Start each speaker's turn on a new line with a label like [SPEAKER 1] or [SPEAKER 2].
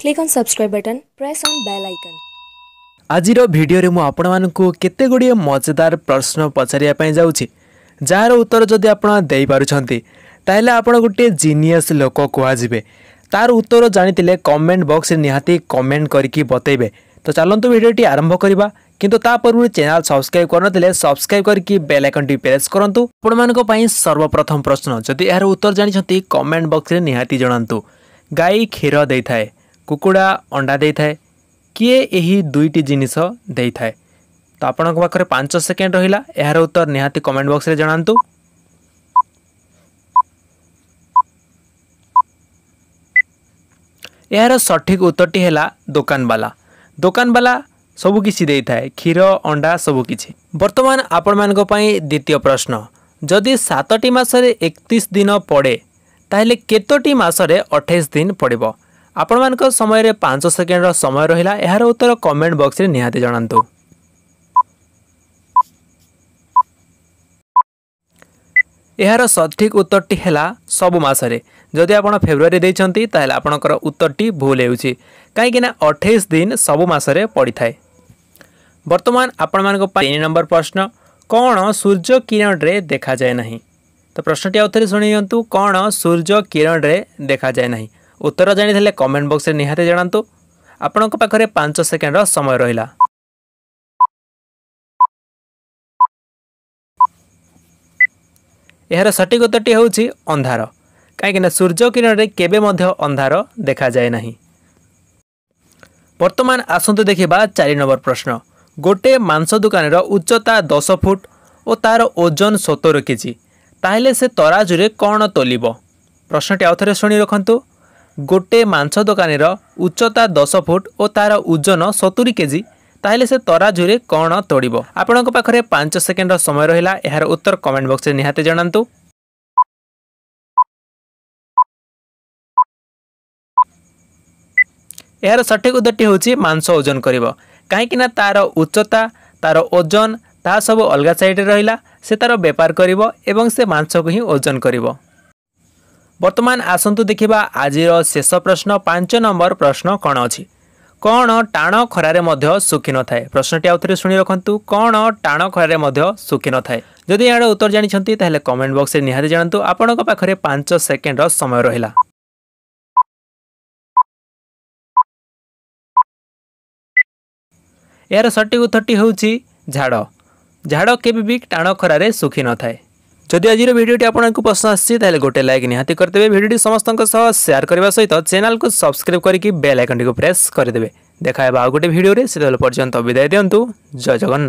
[SPEAKER 1] click on subscribe button press on bell icon আজির ভিডিওরে মু আপনার কেতে গুড়িয়ে মজাদার প্রশ্ন পচারা যাচ্ছি যার উত্তর যদি আপনার দেইপারুচ্ছেন তাহলে আপনার গোটিয়ে জিনিয়স লোক কুহযে তার উত্তর জাঁলে কমেন্ট বক্সরে নিহতি কমেন্ট করি বতাইবে তো চালু ভিডিওটি আরম্ভ করা কিন্তু তা পূর্ব চ্যানেল সবসক্রাইব করে সবসক্রাইব করি বেল আইকনটি প্রেস করতু আপনার সর্বপ্রথম প্রশ্ন যদি এর উত্তর জাঁচান কমেন্ট বক্সরে নিহতি জনাতু গাই ক্ষীর দিয়ে କୁକୁଡ଼ା ଅଣ୍ଡା ଦେଇଥାଏ କିଏ ଏହି ଦୁଇଟି ଜିନିଷ ଦେଇଥାଏ ତ ଆପଣଙ୍କ ପାଖରେ ପାଞ୍ଚ ସେକେଣ୍ଡ ରହିଲା ଏହାର ଉତ୍ତର ନିହାତି କମେଣ୍ଟ ବକ୍ସରେ ଜଣାନ୍ତୁ ଏହାର ସଠିକ୍ ଉତ୍ତରଟି ହେଲା ଦୋକାନବାଲା ଦୋକାନବାଲା ସବୁକିଛି ଦେଇଥାଏ କ୍ଷୀର ଅଣ୍ଡା ସବୁକିଛି ବର୍ତ୍ତମାନ ଆପଣମାନଙ୍କ ପାଇଁ ଦ୍ୱିତୀୟ ପ୍ରଶ୍ନ ଯଦି ସାତଟି ମାସରେ ଏକତିରିଶ ଦିନ ପଡ଼େ ତାହେଲେ କେତୋଟି ମାସରେ ଅଠେଇଶ ଦିନ ପଡ଼ିବ ଆପଣମାନଙ୍କ ସମୟରେ ପାଞ୍ଚ ସେକେଣ୍ଡର ସମୟ ରହିଲା ଏହାର ଉତ୍ତର କମେଣ୍ଟ ବକ୍ସରେ ନିହାତି ଜଣାନ୍ତୁ ଏହାର ସଠିକ୍ ଉତ୍ତରଟି ହେଲା ସବୁ ମାସରେ ଯଦି ଆପଣ ଫେବୃଆରୀ ଦେଇଛନ୍ତି ତାହେଲେ ଆପଣଙ୍କର ଉତ୍ତରଟି ଭୁଲ ହେଉଛି କାହିଁକିନା ଅଠେଇଶ ଦିନ ସବୁ ମାସରେ ପଡ଼ିଥାଏ ବର୍ତ୍ତମାନ ଆପଣମାନଙ୍କ ପାଇଁ ତିନି ନମ୍ବର ପ୍ରଶ୍ନ କ'ଣ ସୂର୍ଯ୍ୟ କିରଣରେ ଦେଖାଯାଏ ନାହିଁ ତ ପ୍ରଶ୍ନଟି ଆଉଥରେ ଶୁଣି ଦିଅନ୍ତୁ କ'ଣ ସୂର୍ଯ୍ୟ କିରଣରେ ଦେଖାଯାଏ ନାହିଁ
[SPEAKER 2] ଉତ୍ତର ଜାଣିଥିଲେ କମେଣ୍ଟ ବକ୍ସରେ ନିହାତି ଜଣାନ୍ତୁ ଆପଣଙ୍କ ପାଖରେ ପାଞ୍ଚ ସେକେଣ୍ଡର ସମୟ ରହିଲା ଏହାର ସଠିକ୍ ଉତ୍ତରଟି ହେଉଛି ଅନ୍ଧାର କାହିଁକିନା ସୂର୍ଯ୍ୟ କିରଣରେ କେବେ ମଧ୍ୟ
[SPEAKER 1] ଅନ୍ଧାର ଦେଖାଯାଏ ନାହିଁ ବର୍ତ୍ତମାନ ଆସନ୍ତୁ ଦେଖିବା ଚାରି ନମ୍ବର ପ୍ରଶ୍ନ ଗୋଟିଏ ମାଂସ ଦୋକାନର ଉଚ୍ଚତା ଦଶ ଫୁଟ ଓ ତାହାର ଓଜନ ସତର କେଜି ତାହେଲେ ସେ ତରାଜୁରେ କ'ଣ ତୋଲିବ ପ୍ରଶ୍ନଟି ଆଉଥରେ ଶୁଣି ରଖନ୍ତୁ ଗୋଟିଏ ମାଂଛ ଦୋକାନୀର ଉଚ୍ଚତା ଦଶ ଫୁଟ ଓ ତାର ଓଜନ ସତୁରୀ କେଜି
[SPEAKER 2] ତାହେଲେ ସେ ତରାଜୁରେ କ'ଣ ତୋଡ଼ିବ ଆପଣଙ୍କ ପାଖରେ ପାଞ୍ଚ ସେକେଣ୍ଡର ସମୟ ରହିଲା ଏହାର ଉତ୍ତର କମେଣ୍ଟ ବକ୍ସରେ ନିହାତି ଜଣାନ୍ତୁ ଏହାର ସଠିକ୍ ଉତ୍ତରଟି ହେଉଛି ମାଂସ ଓଜନ କରିବ କାହିଁକି
[SPEAKER 1] ନା ତାର ଉଚ୍ଚତା ତାର ଓଜନ ତାହା ସବୁ ଅଲଗା ସାଇଡ଼ରେ ରହିଲା ସେ ତାର ବେପାର କରିବ ଏବଂ ସେ ମାଂସକୁ ହିଁ ଓଜନ କରିବ ବର୍ତ୍ତମାନ ଆସନ୍ତୁ ଦେଖିବା ଆଜିର ଶେଷ ପ୍ରଶ୍ନ ପାଞ୍ଚ ନମ୍ବର ପ୍ରଶ୍ନ କ'ଣ ଅଛି କ'ଣ ଟାଣ ଖରାରେ ମଧ୍ୟ ଶୁଖିନଥାଏ ପ୍ରଶ୍ନଟି ଆଉଥରେ ଶୁଣି ରଖନ୍ତୁ କ'ଣ ଟାଣ ଖରାରେ ମଧ୍ୟ ଶୁଖିନଥାଏ ଯଦି ଏହାର ଉତ୍ତର ଜାଣିଛନ୍ତି
[SPEAKER 2] ତାହେଲେ କମେଣ୍ଟ ବକ୍ସରେ ନିହାତି ଜାଣନ୍ତୁ ଆପଣଙ୍କ ପାଖରେ ପାଞ୍ଚ ସେକେଣ୍ଡର ସମୟ ରହିଲା ଏହାର ସଠିକ୍ ଉତ୍ତରଟି ହେଉଛି ଝାଡ଼ ଝାଡ଼ କେବେ ବି ଟାଣ ଖରାରେ ଶୁଖିନଥାଏ
[SPEAKER 1] ᱡᱚᱫᱤ আজিᱨᱟ ᱵᱤᱰᱤᱭᱳ ᱴᱤ ᱟᱯᱱᱟᱝᱠᱩ ᱯᱨᱚᱥᱱᱟᱥ ᱟᱥᱪᱷᱤ ᱛᱟᱦᱮᱞᱮ ᱜᱚᱴᱮ ᱞᱟᱭᱤᱠ ᱱᱤᱦᱟᱛᱤ ᱠᱟᱨᱛᱮᱵᱮ ᱵᱤᱰᱤᱭᱳ ᱥᱚᱢᱥᱛᱚଙ୍କ ᱥᱚᱦᱚ ᱥᱮᱭᱟᱨ ᱠᱟᱨᱤᱣᱟ
[SPEAKER 2] ᱥᱟᱦᱤᱛ ᱪᱮᱱᱮᱞ ᱠᱚ ᱥᱟᱵᱥᱠᱨᱟᱭᱤᱵ ᱠᱟᱨᱤᱠᱤ ᱵᱮᱞ ᱟᱭᱠᱚᱱ ᱴᱤ ᱠᱚ ᱯᱨᱮᱥ ᱠᱟᱨᱤ ᱫᱮᱵᱮ ᱫᱮᱠᱷᱟᱭᱮ ᱵᱟ ᱜᱚᱴᱮ ᱵᱤᱰᱤᱭᱳ ᱨᱮ ᱥᱮᱫᱟᱞ ᱯᱚᱨᱡᱚᱱᱛᱚ ᱵᱤᱫᱟᱭ ᱫᱮᱱᱛᱩ ᱡᱚᱭ ᱡᱚᱜᱱᱟᱱ